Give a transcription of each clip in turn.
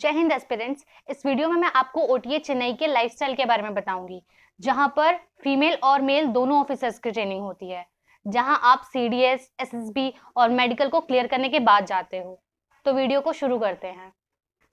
जय हिंद एस्पिरेंट्स इस वीडियो में मैं आपको ओ चेन्नई के लाइफस्टाइल के बारे में बताऊंगी जहां पर फीमेल और मेल दोनों ऑफिसर्स की ट्रेनिंग होती है जहां आप C D S S S B और मेडिकल को क्लियर करने के बाद जाते हो तो वीडियो को शुरू करते हैं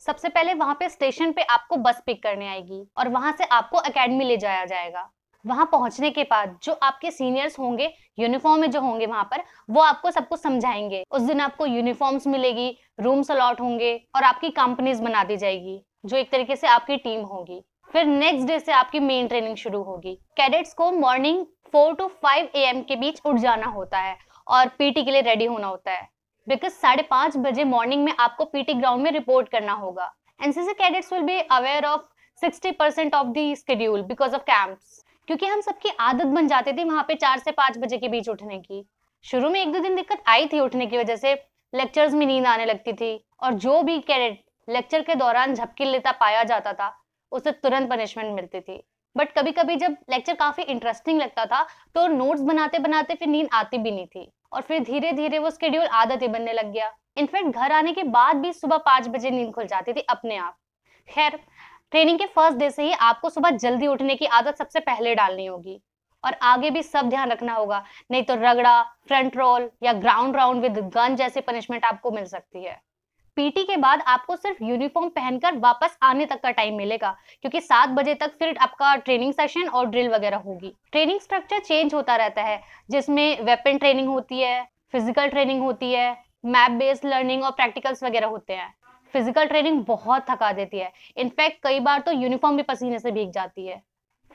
सबसे पहले वहां पे स्टेशन पे आपको बस पिक करने आएगी और वहां से आपको अकेडमी ले जाया जाएगा वहां पहुंचने के बाद जो आपके सीनियर्स होंगे यूनिफॉर्म में जो होंगे वहां पर वो आपको सब कुछ समझाएंगे उस दिन आपको यूनिफॉर्म्स मिलेगी रूम्स अलॉट होंगे और आपकी कंपनीज बना दी जाएगी जो एक तरीके से आपकी टीम होगी फिर नेक्स्ट डे से आपकी मेन ट्रेनिंग शुरू होगी कैडेट्स को morning four to five A M के बीच उठ जाना होता है और पीटी के लिए रेडी होना होता है बिकॉज साढ़े पांच बजे मॉर्निंग में आपको पीटी ग्राउंड में रिपोर्ट करना होगा NCC cadets will be aware of percent of the schedule because of camps क्योंकि हम सबकी आदत बन जाती थी वहां पे चार से पांच बजे के बीच उठने की शुरू में एक दो दिन दिक्कत आई थी उठने की वजह से लेक्चर्स में नींद आने लगती थी और जो भी कैडेट लेक्चर के दौरान झपकी लेता पाया जाता था उसे तुरंत पनिशमेंट मिलती थी बट कभी कभी जब लेक्चर काफी इंटरेस्टिंग लगता था तो नोट्स बनाते बनाते फिर नींद आती भी नहीं थी और फिर धीरे धीरे वो स्केड्यूल आदत ही बनने लग गया इनफैक्ट घर आने के बाद भी सुबह पांच बजे नींद खुल जाती थी अपने आप खैर ट्रेनिंग के फर्स्ट डे से ही आपको सुबह जल्दी उठने की आदत सबसे पहले डालनी होगी और आगे भी सब ध्यान रखना होगा नहीं तो रगड़ा फ्रंट रोल या ग्राउंड राउंड विद गन जैसे पनिशमेंट आपको मिल सकती है पीटी के बाद आपको सिर्फ यूनिफॉर्म पहनकर वापस आने तक का टाइम मिलेगा क्योंकि सात बजे तक फिर आपका ट्रेनिंग सेशन और ड्रिल वगैरह होगी ट्रेनिंग स्ट्रक्चर चेंज होता रहता है जिसमें वेपन ट्रेनिंग होती है फिजिकल ट्रेनिंग होती है मैप बेस्ड लर्निंग और प्रैक्टिकल्स वगैरह होते हैं फिजिकल ट्रेनिंग बहुत थका देती है इनफैक्ट कई बार तो यूनिफॉर्म भी पसीने से भीग जाती है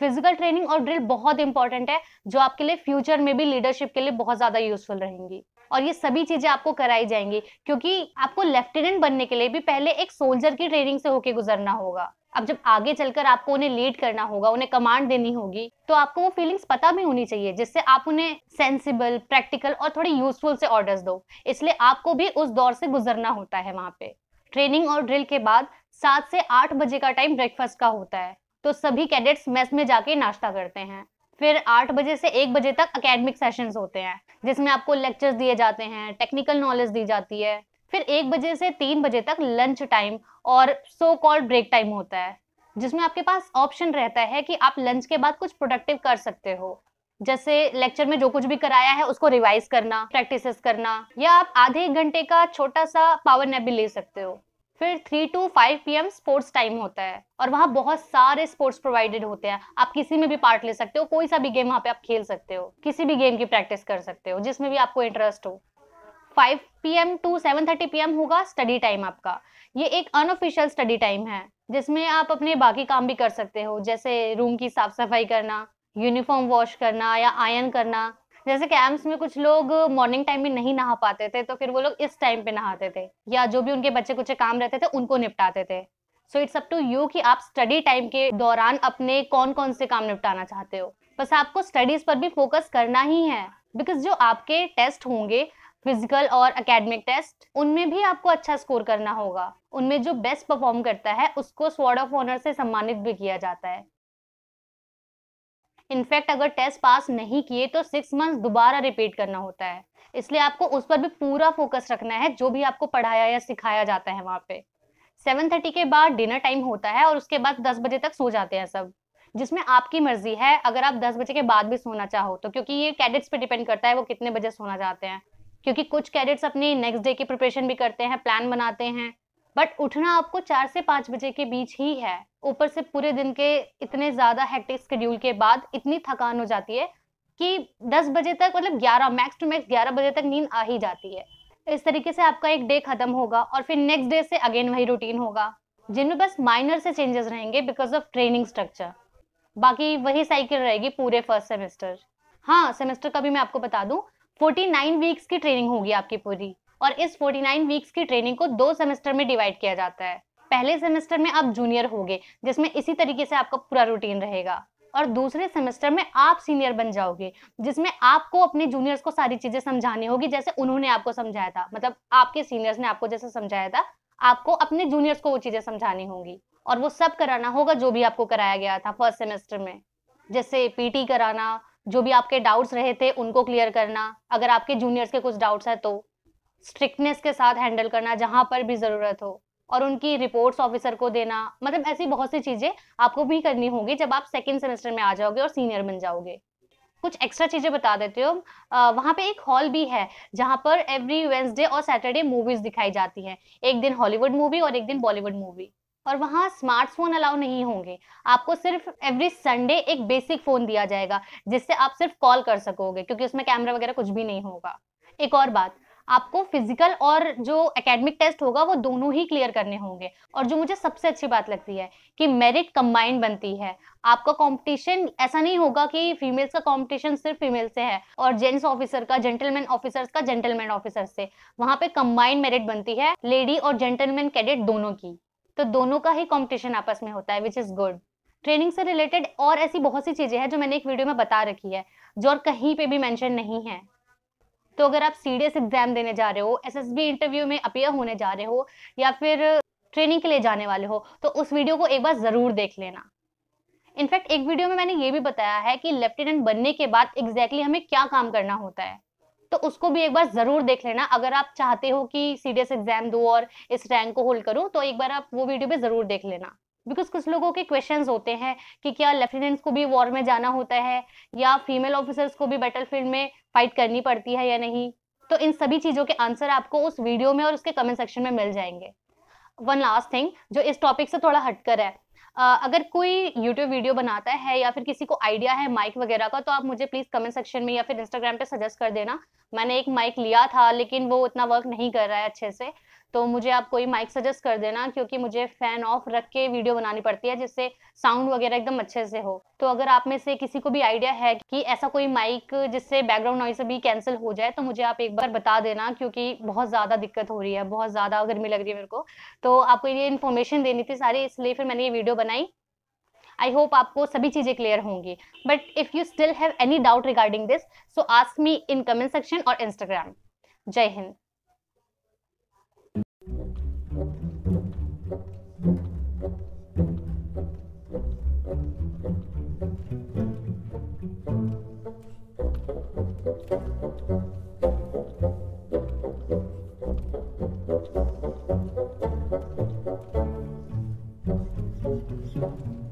फिजिकल ट्रेनिंग और ड्रिल बहुत इंपॉर्टेंट है जो आपके लिए फ्यूचर में भी लीडरशिप के लिए बहुत ज्यादा यूजफुल रहेंगी और ये सभी चीजें आपको कराई जाएंगी क्योंकि आपको लेफ्टिनेंट बनने के लिए भी पहले एक सोल्जर की ट्रेनिंग से होके गुजरना होगा अब जब आगे चलकर आपको उन्हें लीड करना होगा उन्हें कमांड देनी होगी तो आपको वो फीलिंग्स पता भी होनी चाहिए जिससे आप उन्हें सेंसिबल प्रैक्टिकल और थोड़ी यूजफुल से ऑर्डर्स दो इसलिए आपको भी उस दौर से गुजरना होता है वहां पे ट्रेनिंग और ड्रिल के बाद सात से आठ बजे का टाइम ब्रेकफास्ट का होता है तो सभी कैडेट्स मेस में जाके नाश्ता करते हैं फिर आठ बजे से एक बजे तक अकेडमिक सेशंस होते हैं जिसमें आपको लेक्चर्स दिए जाते हैं टेक्निकल नॉलेज दी जाती है फिर एक बजे से तीन बजे तक लंच टाइम और सो कॉल्ड ब्रेक टाइम होता है जिसमें आपके पास ऑप्शन रहता है कि आप लंच के बाद कुछ प्रोडक्टिव कर सकते हो जैसे लेक्चर में जो कुछ भी कराया है उसको रिवाइज करना प्रैक्टिस करना या आप आधे एक घंटे का छोटा सा पावर नैप भी ले सकते हो फिर three to five P M sports time होता है और वहाँ बहुत सारे स्पोर्ट्स प्रोवाइडेड होते हैं आप किसी में भी पार्ट ले सकते हो कोई सा भी गेम वहाँ पे आप खेल सकते हो किसी भी गेम की प्रैक्टिस कर सकते हो जिसमें भी आपको इंटरेस्ट हो P PM to seven thirty P M होगा स्टडी टाइम आपका ये एक अनऑफिशियल स्टडी टाइम है जिसमें आप अपने बाकी काम भी कर सकते हो जैसे रूम की साफ सफाई करना यूनिफॉर्म वॉश करना या आयन करना जैसे कैंप्स में कुछ लोग मॉर्निंग टाइम में नहीं नहा पाते थे तो फिर वो लोग इस टाइम पे नहाते थे या जो भी उनके बच्चे कुछ काम रहते थे उनको निपटाते थे so it's up to you कि आप स्टडी टाइम के दौरान अपने कौन कौन से काम निपटाना चाहते हो बस आपको स्टडीज पर भी फोकस करना ही है बिकॉज जो आपके टेस्ट होंगे फिजिकल और अकेडमिक टेस्ट उनमें भी आपको अच्छा स्कोर करना होगा उनमें जो बेस्ट परफॉर्म करता है उसको स्वॉर्ड ऑफ ऑनर से सम्मानित भी किया जाता है इनफैक्ट अगर टेस्ट पास नहीं किए तो सिक्स मंथ दोबारा रिपीट करना होता है इसलिए आपको उस पर भी पूरा फोकस रखना है जो भी आपको पढ़ाया या सिखाया जाता है वहाँ पे सेवन थर्टी के बाद डिनर टाइम होता है और उसके बाद दस बजे तक सो जाते हैं सब जिसमें आपकी मर्जी है अगर आप दस बजे के बाद भी सोना चाहो तो क्योंकि ये कैडेट्स पे डिपेंड करता है वो कितने बजे सोना चाहते हैं क्योंकि कुछ कैडेट्स अपनी नेक्स्ट डे की प्रिपरेशन भी करते हैं प्लान बनाते हैं बट उठना आपको चार से पांच बजे के बीच ही है ऊपर से पूरे दिन के इतने ज़्यादा हेक्टिक स्कड्यूल के बाद इतनी थकान हो जाती है कि दस बजे तक मतलब ग्यारह मैक्स टू मैक्स ग्यारह बजे तक नींद आ ही जाती है इस तरीके से आपका एक डे ख़त्म होगा और फिर नेक्स्ट डे से अगेन वही रूटीन होगा जिनमें बस माइनर से चेंजेस रहेंगे बिकॉज ऑफ ट्रेनिंग स्ट्रक्चर बाकी वही साइकिल रहेगी पूरे फर्स्ट सेमेस्टर हाँ सेमेस्टर का भी मैं आपको बता दूँ फोर्टी नाइन वीक्स की ट्रेनिंग होगी आपकी पूरी और इस 49 वीक्स की ट्रेनिंग को दो सेमेस्टर में डिवाइड किया जाता है पहले सेमेस्टर में आप जूनियर होगे जिसमें इसी तरीके से आपका पूरा रूटीन रहेगा और दूसरे सेमेस्टर में आप सीनियर बन जाओगे जिसमें आपको अपने जूनियर्स को सारी चीजें समझानी होगी जैसे उन्होंने आपको समझाया था मतलब आपके सीनियर्स ने आपको जैसे समझाया था आपको अपने जूनियर्स को वो चीजें समझानी होंगी और वो सब कराना होगा जो भी आपको कराया गया था फर्स्ट सेमेस्टर में जैसे पीटी कराना जो भी आपके डाउट्स रहे थे उनको क्लियर करना अगर आपके जूनियर्स के कुछ डाउट्स है तो स्ट्रिक्टनेस के साथ हैंडल करना जहां पर भी ज़रूरत हो और उनकी रिपोर्ट्स ऑफिसर को देना मतलब ऐसी बहुत सी चीज़ें आपको भी करनी होगी जब आप सेकेंड सेमेस्टर में आ जाओगे और सीनियर बन जाओगे कुछ एक्स्ट्रा चीज़ें बता देते हो वहाँ पे एक हॉल भी है जहाँ पर एवरी वेंसडे और सैटरडे मूवीज दिखाई जाती हैं एक दिन हॉलीवुड मूवी और एक दिन बॉलीवुड मूवी और वहाँ स्मार्टफोन अलाउ नहीं होंगे आपको सिर्फ एवरी संडे एक बेसिक फ़ोन दिया जाएगा जिससे आप सिर्फ कॉल कर सकोगे क्योंकि उसमें कैमरा वगैरह कुछ भी नहीं होगा एक और बात आपको फिजिकल और जो एकेडमिक टेस्ट होगा वो दोनों ही क्लियर करने होंगे और जो मुझे सबसे अच्छी बात लगती है कि मेरिट कंबाइंड बनती है आपका कंपटीशन ऐसा नहीं होगा कि फीमेल्स का कंपटीशन सिर्फ फीमेल से है और जेंट्स ऑफिसर का जेंटलमैन ऑफिसर्स का जेंटलमैन ऑफिसर से वहां पे कंबाइंड मेरिट बनती है लेडी और जेंटलमैन कैडेट दोनों की तो दोनों का ही कंपटीशन आपस में होता है विच इज़ गुड ट्रेनिंग से रिलेटेड और ऐसी बहुत सी चीज़ें हैं जो मैंने एक वीडियो में बता रखी है जो और कहीं पे भी मेंशन नहीं है तो अगर आप सीरियस एग्जाम देने जा रहे हो एसएसबी इंटरव्यू में अपेयर होने जा रहे हो या फिर ट्रेनिंग के लिए जाने वाले हो तो उस वीडियो को एक बार ज़रूर देख लेना इनफैक्ट एक वीडियो में मैंने ये भी बताया है कि लेफ्टिनेंट बनने के बाद एग्जैक्टली exactly हमें क्या काम करना होता है तो उसको भी एक बार ज़रूर देख लेना अगर आप चाहते हो कि सीरियस एग्जाम दो और इस रैंक को होल्ड करो तो एक बार आप वो वीडियो भी ज़रूर देख लेना बिकॉज कुछ लोगों के क्वेश्चंस होते हैं कि क्या लेफ्टिनेंट्स को भी वॉर में जाना होता है या फीमेल ऑफिसर्स को भी बैटलफील्ड में फाइट करनी पड़ती है या नहीं तो इन सभी चीज़ों के आंसर आपको उस वीडियो में और उसके कमेंट सेक्शन में मिल जाएंगे वन लास्ट थिंग जो इस टॉपिक से थोड़ा हटकर है Uh, अगर कोई YouTube वीडियो बनाता है या फिर किसी को आइडिया है माइक वगैरह का तो आप मुझे प्लीज़ कमेंट सेक्शन में या फिर इंस्टाग्राम पे सजेस्ट कर देना मैंने एक माइक लिया था लेकिन वो उतना वर्क नहीं कर रहा है अच्छे से तो मुझे आप कोई माइक सजेस्ट कर देना क्योंकि मुझे फैन ऑफ रख के वीडियो बनानी पड़ती है जिससे साउंड वगैरह एकदम अच्छे से हो तो अगर आप में से किसी को भी आइडिया है कि ऐसा कोई माइक जिससे बैकग्राउंड नॉइस भी कैंसिल हो जाए तो मुझे आप एक बार बता देना क्योंकि बहुत ज़्यादा दिक्कत हो रही है बहुत ज़्यादा गर्मी लग रही है मेरे को तो आपको ये इन्फॉर्मेशन देनी थी सारी इसलिए फिर मैंने ये वीडियो बनाई आई होप आपको सभी चीज़ें क्लियर होंगी but if you still have any doubt regarding this so ask me in comment section और इंस्टाग्राम जय हिंद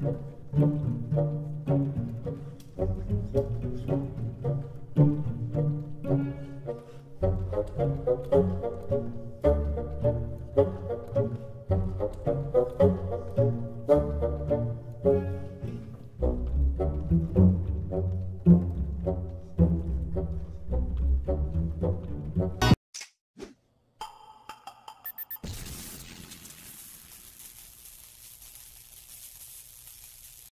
Thank you.